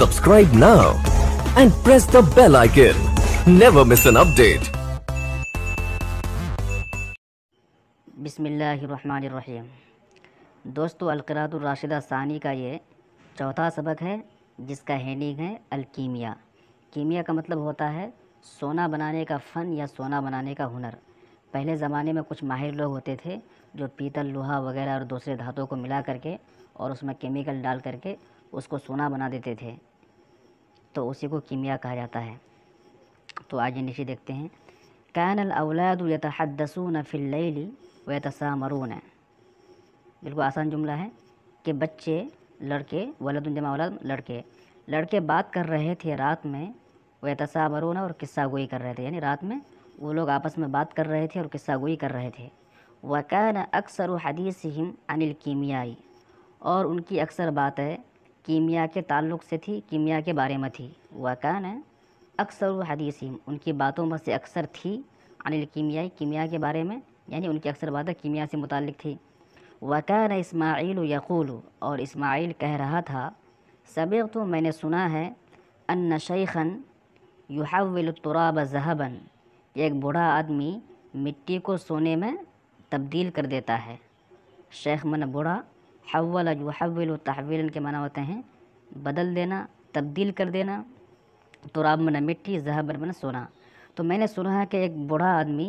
Subscribe now and press the bell icon. Never miss an update. बिसमीम दोस्तों अलकरातुलराशिदा सानी का ये चौथा सबक है जिसका हैनिंग है अल्कीमिया कीमिया का मतलब होता है सोना बनाने का फ़न या सोना बनाने का हुनर पहले ज़माने में कुछ माहिर लोग होते थे जो पीतल लोहा वगैरह और दूसरे धातुओं को मिला करके और उसमें केमिकल डाल करके उसको सोना बना देते थे तो उसी को कीमिया कहा जाता है तो आगे नीचे देखते हैं कान अलाद यतहदसून फ़िल्ली मरून बिल्कुल आसान जुमला है कि बच्चे लड़के वलद जमा वलद लड़के लड़के बात कर रहे थे रात में मरून और किस्सा गोई कर रहे थे यानी रात में वो लोग आपस में बात कर रहे थे और किस्सा गोई कर रहे थे वकान अक्सर हदीस हिम अनिल कीमियाई और उनकी अक्सर बातें कीमिया के ताल्लुक़ से थी कीमिया के बारे में थी वाकान अक्सर हदीसी उनकी बातों में से अक्सर थी अनिल कीमियाई कीमिया के बारे में यानी उनकी अक्सर बातें कीमिया से मुतल थी वकान इसमाइल यकूल और इसमाइल कह रहा था सबक तो मैंने सुना है अन शेखन युहाविलतराब जहबन एक बूढ़ा आदमी मिट्टी को सोने में तब्दील कर देता है शेख मन बूढ़ा हवल युहवल तहवील के माना होते हैं बदल देना तब्दील कर देना राब मना मिट्टी जहबर मन सोना तो मैंने सुना है कि एक बूढ़ा आदमी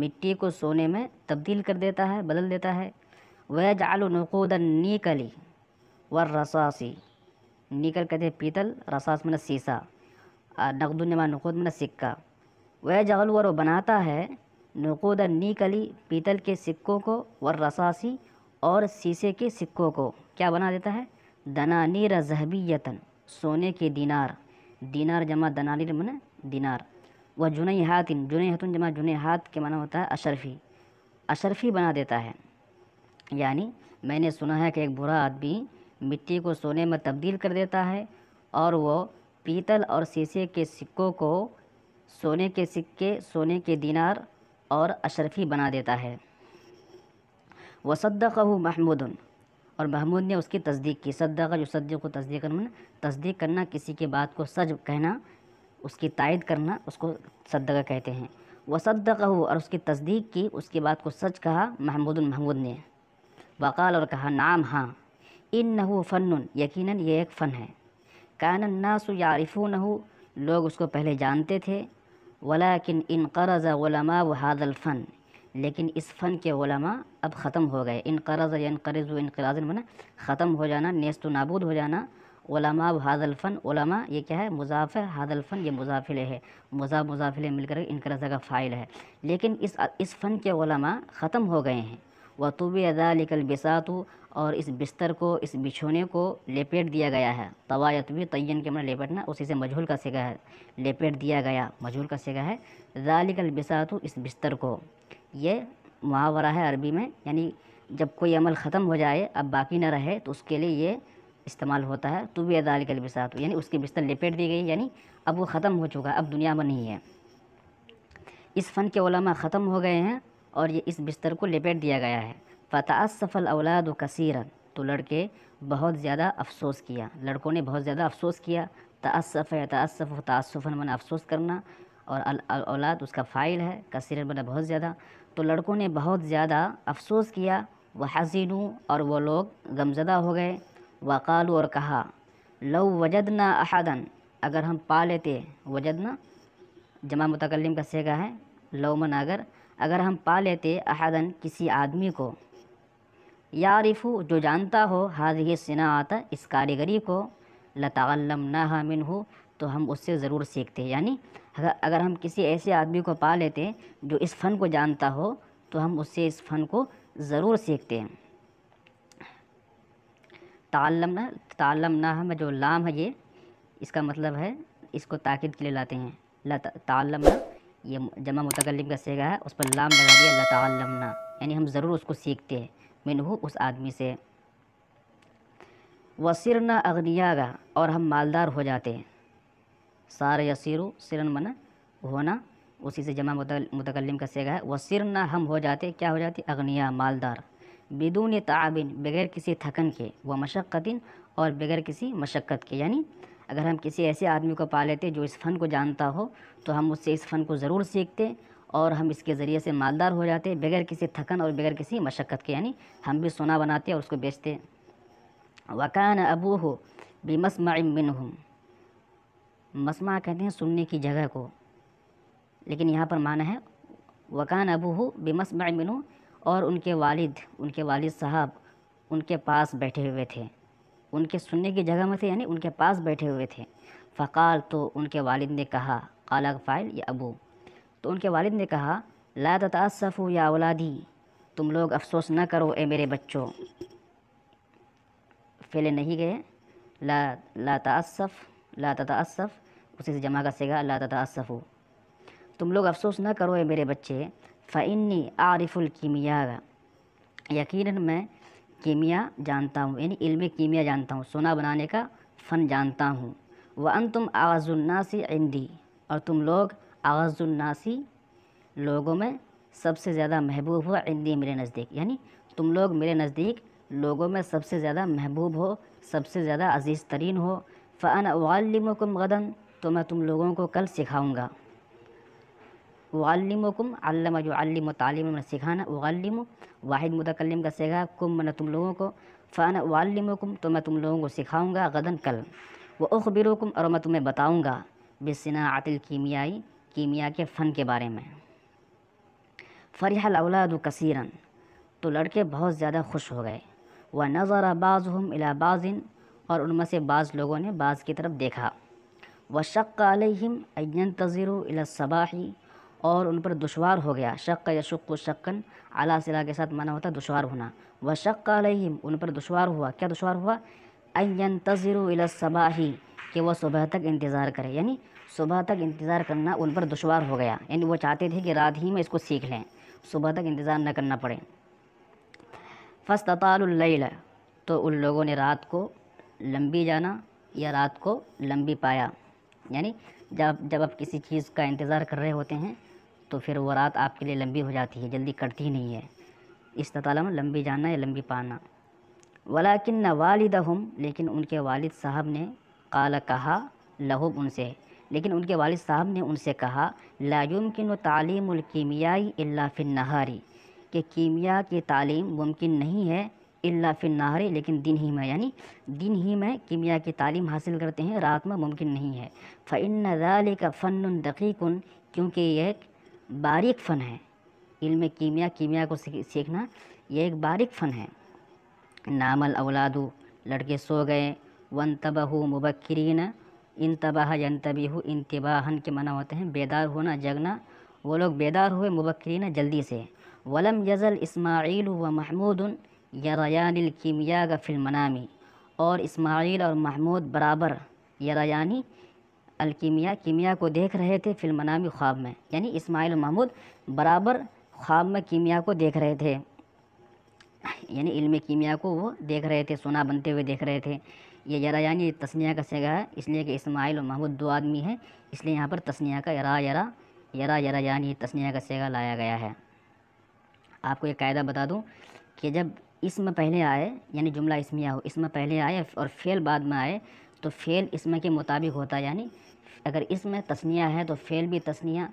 मिट्टी को सोने में तब्दील कर देता है बदल देता है वह जाल निकली व रसासी निकल कहते हैं पीतल रसास मना सीसा नकदुनमा नकूद मन सिक्का वह जाल वर बनाता है निकली पीतल के सिक्कों को व रसासी और शीशे के सिक्कों को क्या बना देता है दनानीर जहबीयतन सोने के दिनार दीनार जमा दनानीर मन दिनार वह जुनई हाथिन जुने हतुन जमा जुने हाथ के माना होता है अशरफी अशरफी बना देता है यानी मैंने सुना है कि एक बुरा आदमी मिट्टी को सोने में तब्दील कर देता है और वो पीतल और शीशे के सिक्कों को सोने के सिक्के सोने के दिनार और अशरफी बना देता है वसद्दक़ू महमूद और महमूद ने उसकी तस्दीक की जो युसद को तस्दीक मन तस्दीक करना किसी के बात को सच कहना उसकी तायद करना उसको सद्दक़ कहते हैं वसद्दक़ू और उसकी तस्दीक की उसकी बात को सच कहा महमूद महमूद ने वकाल और कहा नाम हाँ इन नहू फ़न यकीन ये एक फ़न है कान नासु नहु लोग उसको पहले जानते थे वला किन इन कर्ज़ वलमा वहादल फ़न लेकिन इस फ़न के ओलमा अब ख़त्म हो गए इन कर्ज़ इन कर्ज़ इन कराज मना ख़त्म हो जाना नेस्त नाबूद हो जाना ओलमा हादलफ़न ओलमा ये क्या है मुजाफ़ हादलफ़न ये मुजाफिले है मुजा मुजाफिले मिलकर इनकरजा का फ़ाइल है लेकिन इस इस फ़न के ओलमा ख़त्म हो गए हैं वतुब अदालिकल बिसातु और इस बिस्तर को इस बिछोने को लेपेट दिया गया है तवायत भी तयन के मैंने लेपटना उसी से मजहूल का सेगा है लेपेट दिया गया मजहूल का सेगा है दालिकल बिसातु इस बिस्तर को ये मुहावरा है अरबी में यानी जब कोई अमल ख़त्म हो जाए अब बाकी ना रहे तो उसके लिए ये इस्तेमाल होता है तो भी अदाल के बिसात यानी उसकी बिस्तर लपेट दी गई यानी अब वो ख़त्म हो चुका है अब दुनिया में नहीं है इस फ़न के ओलमा ख़त्म हो गए हैं और ये इस बिस्तर को लपेट दिया गया है फ़तासफ़ल औलाद व तो लड़के बहुत ज़्यादा अफसोस किया लड़कों ने बहुत ज़्यादा अफसोस किया तसफ़ है तसफ़ तसफ़न मन अफसोस करना और औलाद उसका फ़ाइल है कसर बना बहुत ज़्यादा तो लड़कों ने बहुत ज़्यादा अफसोस किया वह हसीनू और वो लोग गमजदा हो गए वकालू और कहा लो वजदना अहदन अगर हम पा लेते वजदना जमा मतकलम का सेगा है मन अगर अगर हम पा लेते अहदन किसी आदमी को यारिफू जो जानता हो हाजिर आता इस कारीगरी को लतालम ना हामिन हो तो हम उससे ज़रूर सीखते यानी अगर हम किसी ऐसे आदमी को पा लेते हैं जो इस फ़न को जानता हो तो हम उससे इस फ़न को ज़रूर सीखते हैं तालम ना में जो लाम है ये इसका मतलब है इसको ताकिद के लिए लाते हैं तालम ना ये जमा मतकलम का सेगा है उस पर लाम लगा दिया ला ना यानी हम ज़रूर उसको सीखते हैं मिनहू उस आदमी से ना अगनियागा और हम मालदार हो जाते हैं सार यसीरु सिरन मन होना उसी से जमा मुतकलम का सेगा है वह सिर ना हम हो जाते क्या हो जाती अगनिया मालदार बिदून ताबिन बगैर किसी थकन के व मशक्क़िन और बगैर किसी मशक्क़त के यानी अगर हम किसी ऐसे आदमी को पा लेते जो इस फ़न को जानता हो तो हम उससे इस फ़न को ज़रूर सीखते और हम इसके ज़रिए से मालदार हो जाते बगैर किसी थकन और बगैर किसी मशक्क़त के यानी हम भी सोना बनाते और उसको बेचते वकान अबू हो बेमसमिन मसमा कहते हैं सुनने की जगह को लेकिन यहाँ पर माना है वकान अबू हो बेमसमा और उनके वालिद उनके वालिद साहब उनके पास बैठे हुए थे उनके सुनने की जगह में थे यानी उनके पास बैठे हुए थे फ़काल तो उनके वालिद ने कहा अलग फ़ाइल या अबू तो उनके वालिद ने कहा ला हो या औलादी तुम लोग अफसोस ना करो ए मेरे बच्चों फैले नहीं गए ला ला तसफ़ ला ततासफ़ उसी से जमा का सेगा अल्लाह ततासफ़ु तुम लोग अफसोस ना करो ये मेरे बच्चे फ़ैनी आरिफुल कीमिया यकीन मैं कीमिया जानता हूँ यानी इल्म कीमिया जानता हूँ सोना बनाने का फ़न जानता हूँ अन तुम आवाज़ुलनासी इंदी और तुम लोग आवाज़ुलनासी लोगों में सबसे ज़्यादा महबूब हो इंदी मेरे नज़दीक यानी तुम लोग मेरे नज़दीक लोगों में सबसे ज़्यादा महबूब हो सबसे ज़्यादा अज़ीज़ तरीन हो फ़ान वालमकुम गदन तो मैं तुम लोगों को कल सिखाऊँगा वालमकुम अल्लम जो अलम तालीम मैंने सिखाना वालम वाहिद मुतकलम का सिखा कुम मैंने तुम लोगों को फ़ान वालमकुम तो मैं तुम लोगों को सिखाऊँगा गदन कल व अखबिरकुम और मैं तुम्हें बताऊँगा बिसनातिल कीमियाई कीमिया के फ़न के बारे में फ़रहल अवलाद कसीरन तो लड़के बहुत ज़्यादा खुश हो गए व नज़र बाज़ हम इलाबाजिन और उनमें से बाज़ लोगों ने बाज़ की तरफ देखा व शक़ अलहम अन तज़र इलासबाही और उन पर दुशवार हो गया शक़ या को शक्कन आला सिला के साथ माना होता है दुशवार होना व शक़ अलहम उन पर दुशवार हुआ क्या दुशवार हुआ अन तज़र इलासबाही कि वह सुबह तक इंतज़ार करें यानी सुबह तक इंतज़ार करना उन पर दुशवार हो गया यानी वो चाहते थे कि रात ही में इसको सीख लें सुबह तक इंतज़ार न करना पड़े फ़स्तताल तो उन लोगों ने रात को लंबी जाना या रात को लंबी पाया यानी जब जब आप किसी चीज़ का इंतज़ार कर रहे होते हैं तो फिर वो रात आपके लिए लंबी हो जाती है जल्दी कटती नहीं है इस तलम लंबी जाना या लंबी पाना वलाकिन न वालद हम लेकिन उनके वालिद साहब ने कल कहा लहुब उनसे लेकिन उनके वालिद साहब ने उनसे कहा लायुम किन तालीमकीमियाई अल्लाफ़िन नहारी कि कीमिया की तालीम मुमकिन नहीं है इल्ला फिर नाहरे लेकिन दिन ही में यानी दिन ही में कीमिया की तालीम हासिल करते हैं रात में मुमकिन नहीं है फ़िन दाल का फ़न दकीक़न क्योंकि यह एक बारीक फ़न है इल्म कीमिया कीमिया को सीखना यह एक बारीक फ़न है नामल अवलादू लड़के सो गए वन तबहू मुबक्रीन इन तबाह यन इन इंतबाहन के मना होते हैं बेदार होना जगना वो लोग बेदार हुए मुबक्रीन जल्दी से वलम यज़ल इसमाइल व महमूद यरयान का फिल्म नामी और इस्माइल और महमूद बराबर यरयानी अलकीमिया कीमिया को देख रहे थे फिल्म नामी ख्वाब में यानी इस्माइल महमूद बराबर ख्वाब में कीमिया को देख रहे थे यानी इल्म कीमिया को वो देख रहे थे सोना बनते हुए देख रहे थे ये यरा यानी तस्निया का सेगा है इसलिए कि इस्माइल और महमूद दो आदमी हैं इसलिए यहाँ पर तस्निया का यरा यरा यरा यरा यानी तस्निया का सेगा लाया गया है आपको एक कायदा बता दूँ कि जब इसमें पहले आए यानी जुमला इसमिया हो इसमें पहले आए और फेल बाद में आए तो फेल इसमें के मुताबिक होता है यानी अगर इसमें तस्निया है तो फेल भी तस्निया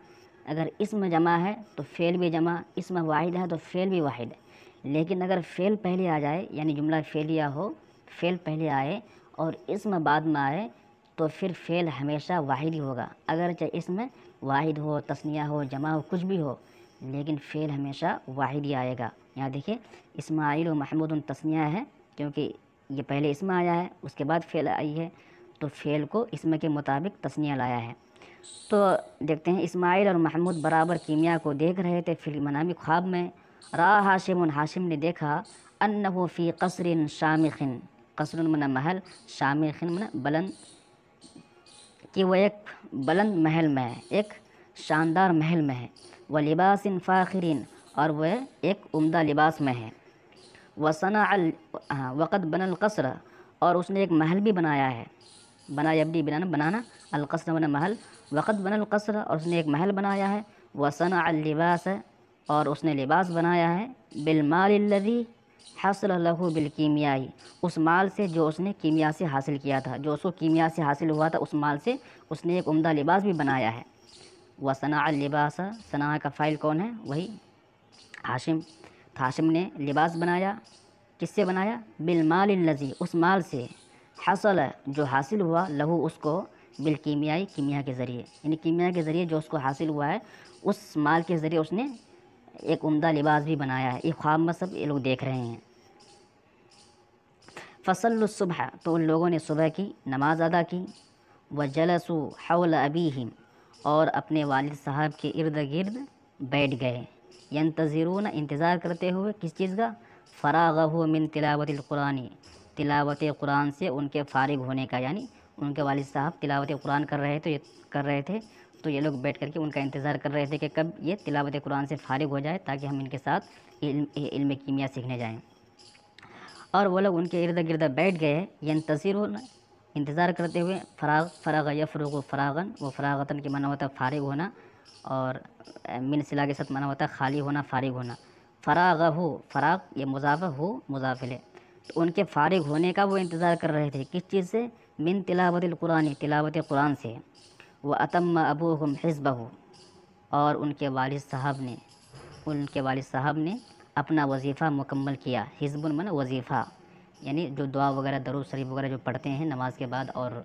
अगर इसमें जमा है तो फेल भी जमा इसमें वाहिद है तो फेल भी वाहिद है लेकिन अगर फेल पहले आ जाए यानी जुमला फेलिया हो फेल पहले आए और इसमें बाद में आए तो फिर फेल हमेशा वाहिद ही होगा अगर चाहे इसमें वाहिद हो तस्निया हो जमा हो कुछ भी हो लेकिन फेल हमेशा वाहिद ही आएगा यहाँ देखिए इसमाइल महमूद तस्निया है क्योंकि ये पहले इसमें आया है उसके बाद फेल आई है तो फेल को इसमें के मुताबिक तस्निया लाया है तो देखते हैं इस्माइल और महमूद बराबर कीमिया को देख रहे थे फिर मनामी ख्वाब में रा हाशिम हाशिम ने देखा वो फ़ी कसर ख़िन कसर महल शाम मना बुलंद कि वह एक बुलंद महल में है एक शानदार महल में है व लिबासन फ़ाखरीन और वह एक उम्दा लिबास में है वसना अल हाँ, वक़त बन कसर और उसने एक महल भी बनाया है बना यबडी बनाना बनाना अलकसर बना महल वक़त बन कसर और उसने एक महल बनाया है वसना अलिबास और उसने लिबास बनाया है बिलमाली हासिल लहू बिलकीमियाई उस माल से जो उसने कीमिया से हासिल किया था जो उसको कीमिया से हासिल हुआ था उस माल से उसने एक उम्दा लिबास भी बनाया है वसना लिबास सना का फ़ाइल कौन है वही हाशिम हाशिम ने लिबास बनाया किससे बनाया बिलमाल लजी उस माल से हासिल जो हासिल हुआ लहू उसको बिल कीमियाई कीमिया के ज़रिए यानी कीमिया के ज़रिए जो उसको हासिल हुआ है उस माल के ज़रिए उसने एक उम्दा लिबास भी बनाया है ये ख्वाब में सब ये लोग देख रहे हैं फसल सुबह तो उन लोगों ने सुबह की नमाज़ अदा की व जलसु हौल अबी और अपने वालिद साहब के इर्द गिर्द बैठ गए यंतज़रून इंतज़ार करते हुए किस चीज़ का फ़राग मिन तिलावत कुरानी तिलावत कुरान से उनके फ़ारिग होने का यानी उनके वालिद साहब तिलावत कुरान कर रहे तो कर रहे थे तो ये लोग बैठ कर के उनका इंतज़ार कर रहे थे कि कब ये तिलावत कुरान से फ़ारग हो जाए ताकि हम इनके साथ इल्म कीमिया सीखने जाएँ और वो लोग उनके इर्द गिर्द बैठ गए यंतज़र इंतज़ार करते हुए फ़राग फ़राग या फ़रूग फ़रागन व फ़रागतन के माना होता फ़ारिग होना और मिन सिला के साथ माना होता है खाली होना फारिग होना फ़राग हो फ़राग ये मुजाफ़ हो मुजाफिल तो उनके फारिग होने का वो इंतज़ार कर रहे थे किस चीज़ से मिन तिलावत कुरानी तिलावत कुरान से वह अतम अबू हम हो और उनके वालिद साहब ने उनके वालिद साहब ने अपना वजीफ़ा मुकम्मल किया हिजबुल मन वजीफ़ा यानी जो दुआ वगैरह दरुद शरीफ वगैरह जो पढ़ते हैं नमाज के बाद और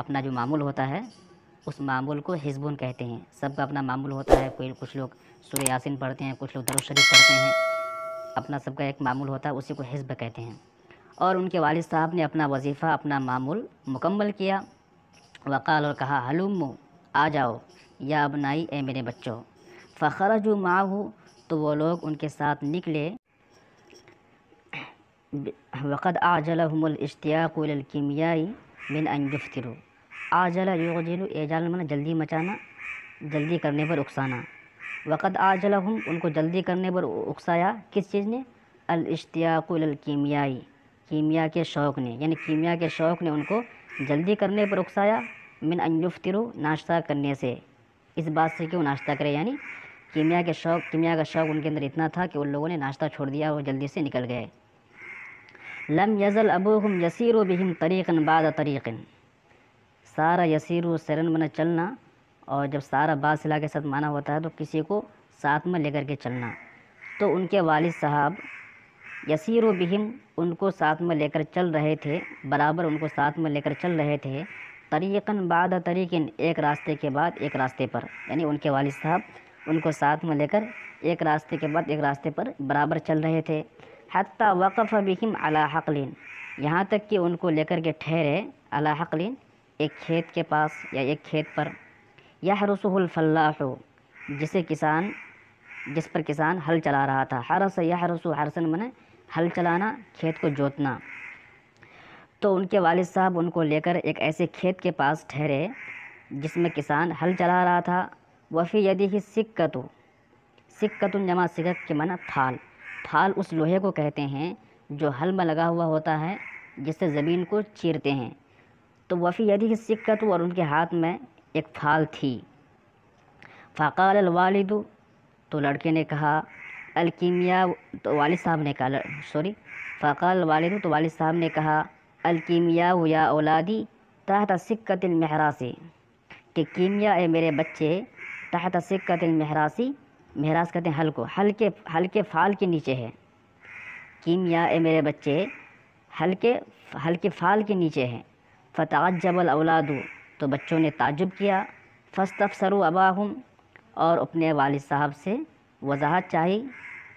अपना जो मामूल होता है उस मामूल को हिजबुन कहते हैं सबका अपना मामूल होता है कोई कुछ लोग सूर्य यासिन पढ़ते हैं कुछ लोग दरुज शरीफ पढ़ते हैं अपना सबका एक मामूल होता है उसी को हिजब कहते हैं और उनके वालिद साहब ने अपना वजीफ़ा अपना मामूल मुकम्मल किया वकाल और कहा हलूम आ जाओ या अपनाई ए मेरे बच्चों फ़खर जो माँ हो तो वो लोग उनके साथ निकले वक़द आजलहमल इश्तियाक़ीमियाई बिन अंजफ्तिरू आजल युजिलु एजाल मन जल्दी मचाना जल्दी करने पर उकसाना वक़्त आजल हम उनको जल्दी करने पर उकसाया किस चीज़ ने अलश्तियाकीमियाई कीमिया के शौक़ ने यानी कीमिया के शौक़ ने उनको जल्दी करने पर उकसाया मिन अनयुफ्तिरु नाश्ता करने से इस बात से कि वो नाश्ता करें यानी कीमिया के शौक़ कीमिया का शौक़ उनके अंदर इतना था कि उन लोगों ने नाश्ता छोड़ दिया और जल्दी से निकल गए लम यज़ल अबू हम यसीर बिहिम तरीक़न बाद तरीक़न सारा यसीर व सरन मना चलना और जब सारा बादशिला के साथ माना होता है तो किसी को साथ में लेकर के चलना तो उनके वालिद साहब यसीर बहिम उनको साथ में लेकर चल रहे थे बराबर उनको साथ में लेकर चल रहे थे तरीकन बाद तरीकन एक रास्ते के बाद एक रास्ते पर यानी उनके वालिद साहब उनको साथ में लेकर एक रास्ते के बाद एक रास्ते पर बराबर चल रहे थे हती वक़ बिहिम अला हकलिन यहाँ तक कि उनको लेकर के ठहरे अला हकलिन एक खेत के पास या एक खेत पर या हो जिसे किसान जिस पर किसान हल चला रहा था हर से या हर हरसन मने हल चलाना खेत को जोतना तो उनके वालिद साहब उनको लेकर एक ऐसे खेत के पास ठहरे जिसमें किसान हल चला रहा था वफ़ी यदि ही सिक्कत सिक्कतुन जमा सिकत के मना थाल थाल उस लोहे को कहते हैं जो हल में लगा हुआ होता है जिससे ज़मीन को चीरते हैं तो वफ़ी यदि की सिक्कत और उनके हाथ में एक फाल थी फ़ाकाल वालिद तो लड़के ने कहा अलकीमिया तो वालिद साहब ने कहा सॉरी फ़ाकाल वालिद तो वालिद साहब ने कहा अलकीमिया या औलादी तहत सिक्कत महरासी कि कीमिया ए मेरे बच्चे तहत सिक्कत महरासी महराज कहते हैं हल्को हल्के हल्के फाल के नीचे है कीमिया ए मेरे बच्चे हल्के हल्के फाल के नीचे हैं फ़तजब अलाद तो बच्चों ने ताजुब किया फस्तफ़सरु अबाहम और अपने वाल साहब से वजाहत चाहिए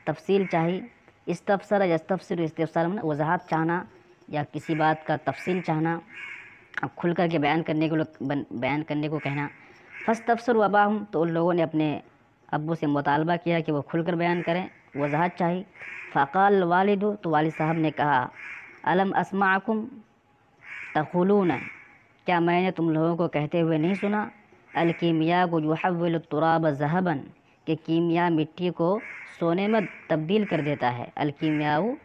तफसील चाहिए इस्तफ़सर यस्तफ़सर इस्तफ़सर में मतलब वजाहत चाहना या किसी बात का तफसील चाहना अब खुल कर के बयान करने को बयान करने को कहना फस्तफ़सर अबाहम तो उन लोगों ने अपने अबू से मुतालबा किया कि वो खुल कर बयान करें वजाहत चाहिए फ़ाक़ाल वालद तो वाल साहब ने कहा अलम असमाकुम तखलून क्या मैंने तुम लोगों को कहते हुए नहीं सुना अलकीमिया को युहवल तुराब जहबन कि कीमिया मिट्टी को सोने में तब्दील कर देता है अलकीमियाऊ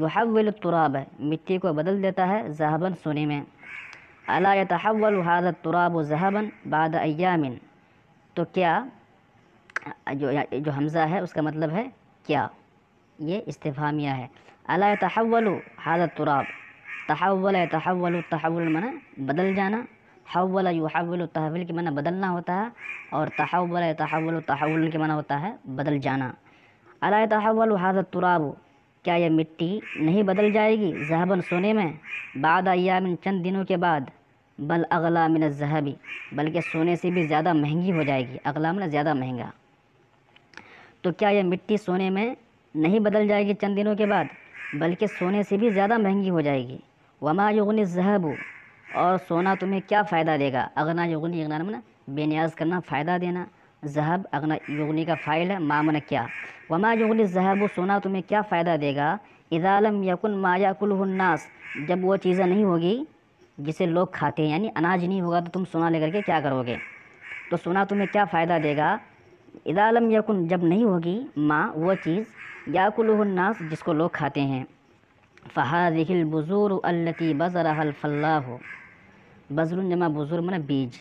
युहवल तुराब मिट्टी को बदल देता है जहबन सोने में अला तहवल हाजत तुराब जहबन बाद अयामिन तो क्या जो जो हमज़ा है उसका मतलब है क्या ये इस्तेफामिया है अला तहवल हाजत तुराब तहवल है तहवल तहवल मना बदल जाना हवल युहवल तहवल के माना बदलना होता है और तहवल है तहवल तहवल के मना होता है बदल जाना अला तहवल हाजत तुराब क्या यह मिट्टी नहीं बदल जाएगी जहबन सोने में बाद अयामिन चंद दिनों के बाद बल अगला मिन जहबी बल्कि सोने से भी ज़्यादा महंगी हो जाएगी अगला मिन ज़्यादा महंगा तो क्या यह मिट्टी सोने में नहीं बदल जाएगी चंद दिनों के बाद बल्कि सोने से भी ज़्यादा महंगी हो जाएगी वमा युगनी जहब और सोना तुम्हें क्या फ़ायदा देगा अगना युगनी अगना मना बेनियाज करना फ़ायदा देना जहब अगना युगनी का फ़ाइल है मामन क्या वमा युगनी जहब सोना तुम्हें क्या फ़ायदा देगा इदालम यकुन कुलहन्नास जब वो चीज़ें नहीं होगी जिसे लोग खाते हैं यानी अनाज नहीं होगा तो तुम सोना लेकर के क्या करोगे तो सोना तुम्हें क्या फ़ायदा देगा इदालम यकुन जब नहीं होगी माँ वो चीज़ या कुलहन्नास जिसको लोग खाते हैं फ़हादिल बज़ूर अल्लती बज़रफ़ल्लाह बज़र जमा बज़ूर मन बीज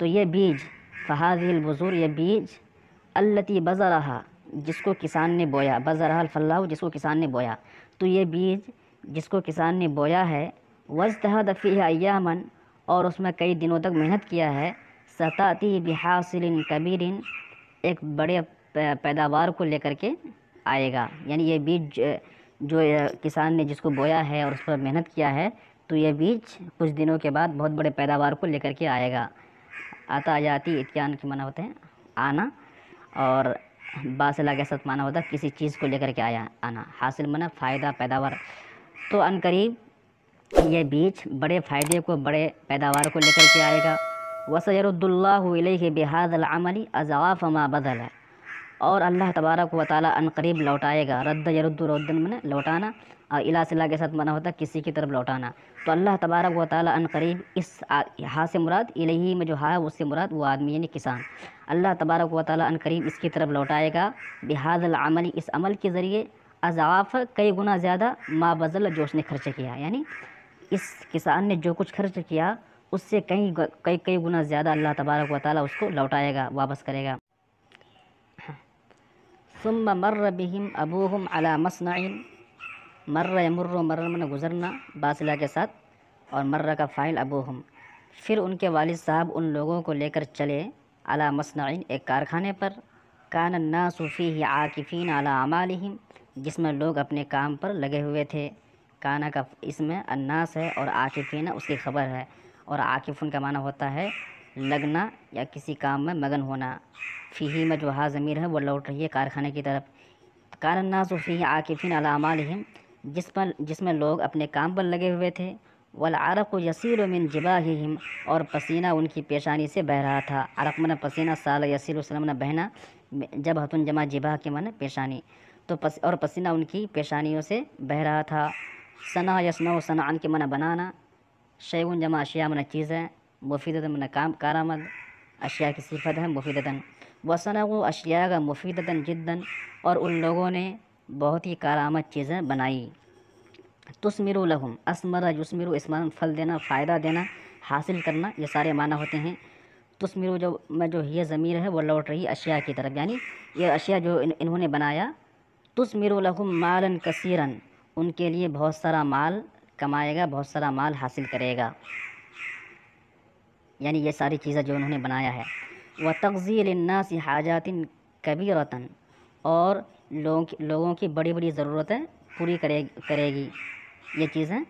तो ये बीज फ़हादिल बज़ूर ये बीज अल्लती बज़रहा जिसको किसान ने बोया बज़रफ़ल्ला जिसको किसान ने बोया तो ये बीज जिसको किसान ने बोया है वजतहद फ़ी अयामन और उसमें कई दिनों तक मेहनत किया है सताती बिहासिल कबीर एक बड़े पैदावार को लेकर के आएगा यानी ये बीज जो किसान ने जिसको बोया है और उस पर मेहनत किया है तो ये बीज कुछ दिनों के बाद बहुत बड़े पैदावार को लेकर के आएगा आता जाती इतियान के माना होते हैं आना और बासला के माना होता है किसी चीज़ को लेकर के आया आना हासिल माना फ़ायदा पैदावार तो करीब यह बीज बड़े फ़ायदे को बड़े पैदावार को लेकर के आएगा वसयरदुल्ला बिहादल अमली अज़ाफ़ मा बदल है और अल्लाह तबारक व ताली लौटाएगा रद्द यरुद्द मैंने लौटाना और इला सिला के साथ मना होता किसी की तरफ लौटाना तो अल्लाह तबारक व ताली इस हा से मुराद इलही में जो हा है उससे मुराद वो आदमी यानी किसान अल्लाह तबारक व ताली करीब इसकी तरफ लौटाएगा बिहाद अमल इस अमल के ज़रिए अजाफ कई गुना ज़्यादा बजल जो उसने खर्च किया यानी इस किसान ने जो कुछ खर्च किया उससे कई कई कई गुना ज़्यादा अल्लाह तबारक व ताली उसको लौटाएगा वापस करेगा ثم मर्र बिहिम अबूहम अला मसनाइन मर्र यमर्र मर्र मन गुज़रना बासिला के साथ और मर्र का फ़ाइल अबूहम फिर उनके वालिद साहब उन लोगों को लेकर चले अला मसनाइन एक कारखाने पर कान ना सूफ़ी आकिफ़ीन अला अमालहिम जिसमें लोग अपने काम पर लगे हुए थे काना का इसमें अन्नास है और आकिफ़ीन उसकी खबर है और आकिफ़ का माना होता है लगना या किसी काम में मगन होना फ़ी में जो हा ज़मीर है वो लौट रही है कारखाने की तरफ कारण नाजुल फ़ी आकिफ़िन हिम जिस पर जिसमें लोग अपने काम पर लगे हुए थे वल आरक यसीर मिन हिम और पसीना उनकी पेशानी से बह रहा था आरक मन पसीना साल यसीर वसलम बहना जब हतुन जमा जबा के मन पेशानी तो पस और पसीना उनकी पेशानियों से बह रहा था सना व सना के मन बनाना शेगुन जमा अशिया मन चीज़ें मुफीदता नकाम कारामद अशिया की सिफत है मुफीदता वसन वो अशिया का मुफीदता जद्दन और उन लोगों ने बहुत ही कारामद चीज़ें बनाई तस्मिर लहम असमर जसमिर इसमान फल देना फ़ायदा देना हासिल करना ये सारे माना होते हैं तस्मिर जो मैं जो ये ज़मीर है वो लौट रही अशिया की तरफ यानी ये अशिया जो इन, इन्होंने बनाया तस्मिर लहम मालन कसीरन उनके लिए बहुत सारा माल कमाएगा बहुत सारा माल हासिल करेगा यानी ये सारी चीज़ें जो उन्होंने बनाया है व तगज़ीलन्नास हाजातिन कभी रतन और लोगों की लोगों की बड़ी बड़ी ज़रूरतें पूरी करे करेगी ये चीज़ें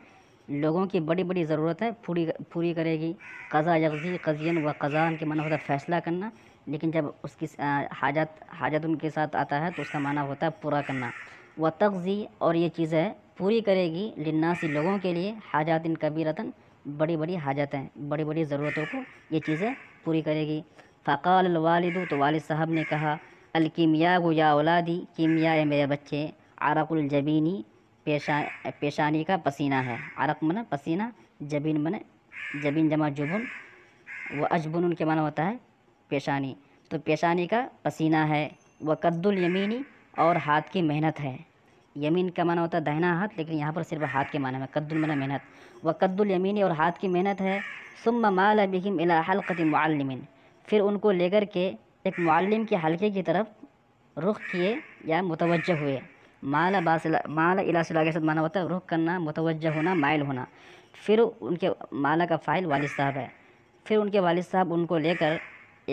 लोगों की बड़ी बड़ी ज़रूरतें पूरी पूरी करेगी कज़ा यकजी कज़ियन व कज़ान के मन होता है फ़ैसला करना लेकिन जब उसकी हाजत हाजत उनके साथ आता है तो उसका माना होता है पूरा करना व तगज़ी और ये चीज़ें पूरी करेगी लिन्नासी लोगों के लिए हाजातिन कबीरतन बड़ी बड़ी हाजतें बड़ी बड़ी ज़रूरतों को ये चीज़ें पूरी करेगी फ़काल तो वाल साहब ने कहा अलकीमिया गो या औलादी कीमिया ए मेरे बच्चे आरकुल जबीनी पेशा पेशानी का पसीना है आरक मना पसीना जबीन मन जबीन जमा जुबन व अजबुन उनके माना होता है पेशानी तो पेशानी का पसीना है व कद्दुल यमीनी और हाथ की मेहनत है यमीन का माना होता है दाहिना हाथ लेकिन यहाँ पर सिर्फ हाथ के माना में कद्दुल मना मेहनत व कद्दुल यमीनी और हाथ की मेहनत है सुम माल बिहिम इला मालमिन फिर उनको लेकर के एक मालम के हल्के की तरफ रुख किए या मुतव हुए माला बासिला माला इलासिला के साथ माना होता है रुख करना मुतव होना मायल होना फिर उनके माला का फ़ाइल वालद साहब है फिर उनके वालद साहब उनको लेकर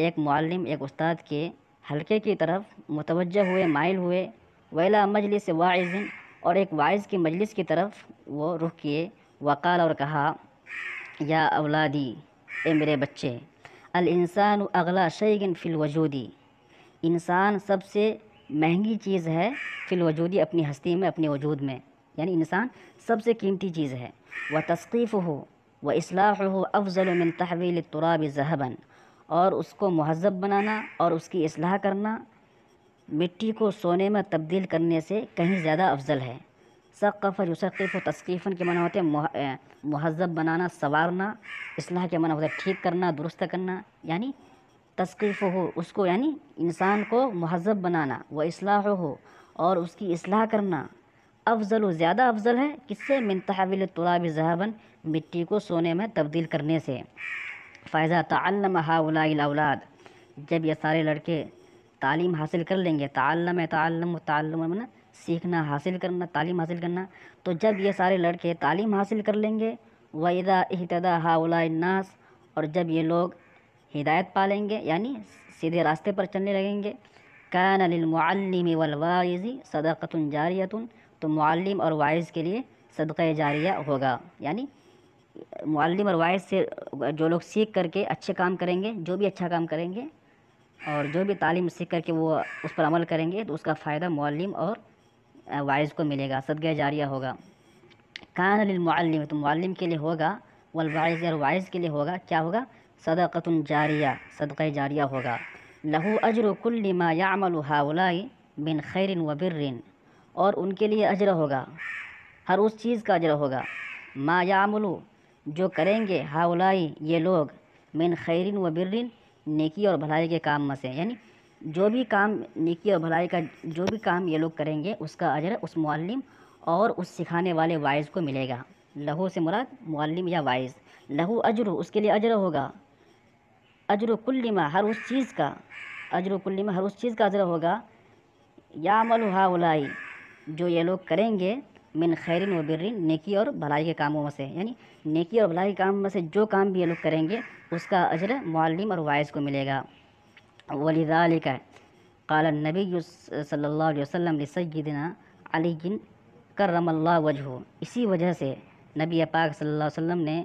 एक मालम एक उस्ताद के हल्के की तरफ मुतवजह हुए माइल हुए वैला मजलिस वाइज़ और एक वाइज़ की मजलिस की तरफ वो रुख किए वकाल और कहा या अवलादी ए मेरे बच्चे अल इंसान अगला शैगिन फिल वजूदी इंसान सबसे महंगी चीज़ है फिल वजूदी अपनी हस्ती में अपने वजूद में यानी इंसान सबसे कीमती चीज़ है व तस्कीफ़ हो व असलाह हो अफजल मिन तहवील तुराब जहबन और उसको महजब बनाना और उसकी असलाह करना मिट्टी को सोने में तब्दील करने से कहीं ज़्यादा अफजल है सक़फ़ और तस्कीफ़न के मना होते हैं महजब बनाना संवारना इसलाह के मना होता है ठीक करना दुरुस्त करना यानी तस्कीफ़ हो उसको यानी इंसान को महजब बनाना व इसलाह हो और उसकी इसलाह करना अफजल ज़्यादा अफजल है किससे मनतहविल तुराब जहाबन मिट्टी को सोने में तब्दील करने से फ़ायदा तल्लम हाउलाउलाद जब ये सारे लड़के तालीम हासिल कर लेंगे तालम है तालम तालम ना सीखना हासिल करना तालीम हासिल करना तो जब ये सारे लड़के तालीम हासिल कर लेंगे वहीदा अहतदा हाउलानास और जब ये लोग हिदायत पा लेंगे यानी सीधे रास्ते पर चलने लगेंगे कान लमलम वलवाइज़ी सदाक़त जारियतन तो मालम और वाइज़ के लिए सदक़ जारिया होगा यानी मालम और वाइज़ से जो लोग सीख करके अच्छे काम करेंगे जो भी अच्छा काम करेंगे और जो भी तालीम सीख कर के वो उस पर अमल करेंगे तो उसका फ़ायदा मौलम और वाइज को मिलेगा सदगह जारिया होगा कान लमलम तो मालम के लिए होगा वलवाइज और वाइज के लिए होगा क्या होगा सदाक़त जारिया सदक़ जारिया होगा लहू अजर कुल्लिमा यामल हाउलाई बिन खैरिन व बिर्रिन और उनके लिए अजर होगा हर उस चीज़ का अजर होगा मा यामलू जो करेंगे हाउलाई ये लोग मिन खैरिन व बिर्रिन नेकी और भलाई के काम में से यानी जो भी काम नेकी और भलाई का जो भी काम ये लोग करेंगे उसका अजर उस मालम और उस सिखाने वाले वाइज को मिलेगा लहू से मुराद मालम या वाइज लहू अजर उसके लिए अजर होगा अजर कुल्लिमा हर उस चीज़ का अजर कुल्लिमा हर उस चीज़ का अजर होगा या मलुहा उलाई जो ये लोग करेंगे मिन खैरिन व बिर्रिन नेकी और भलाई के कामों में से यानी नेकी और भलाई के काम में से जो काम भी ये लोग करेंगे उसका अजर मालम और वायस को मिलेगा वलीदाल काल नबी सल्ला वसम सदना अली जिन करमल्ला वजह इसी वजह से नबी पाक सल्ला वसम ने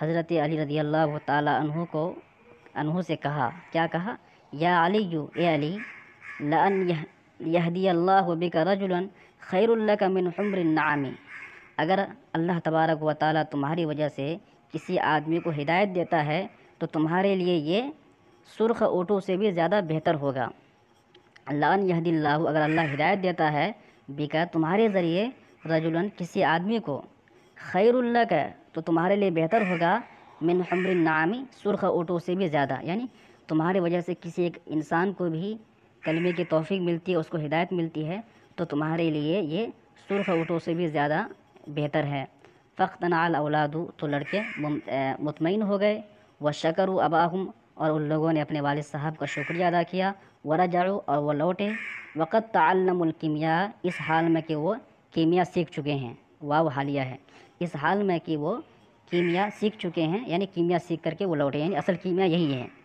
हज़रत अली रदी अल्लाह तहु को अनहु से कहा क्या कहा या अली ए अली लन यहदी अल्लाह बिका रजुलन का मिन उम्र नामी अगर अल्लाह तबारक व ताली तुम्हारी वजह से किसी आदमी को हिदायत देता है तो तुम्हारे लिए ये सुरख ओटों से भी ज़्यादा बेहतर होगा अल्लाह यहदिल्ला अगर अल्लाह हिदायत देता है बिका तुम्हारे ज़रिए रजुलन किसी आदमी को खैरुल्ला का तो तुम्हारे लिए बेहतर होगा मिन हमर नामी सुरख ओटों से भी ज़्यादा यानी तुम्हारी वजह से किसी एक इंसान को भी कलमे की तोफ़ी मिलती है उसको हिदायत मिलती है तो तुम्हारे लिए ये सुर्ख ऊँटों से भी ज़्यादा बेहतर है फ़ख्तन नाल औलादू तो लड़के मुतमिन हो गए व शकर अबाहम और उन लोगों ने अपने वालद साहब का शुक्रिया अदा किया वरा जाड़ो और वह लौटे वक़्त तलमकिमिया इस हाल में कि वो कीमिया सीख चुके हैं वाव हालिया है इस हाल में कि वो कीमिया सीख चुके हैं यानी कीमिया सीख करके वो लौटे यानी असल कीमिया यही है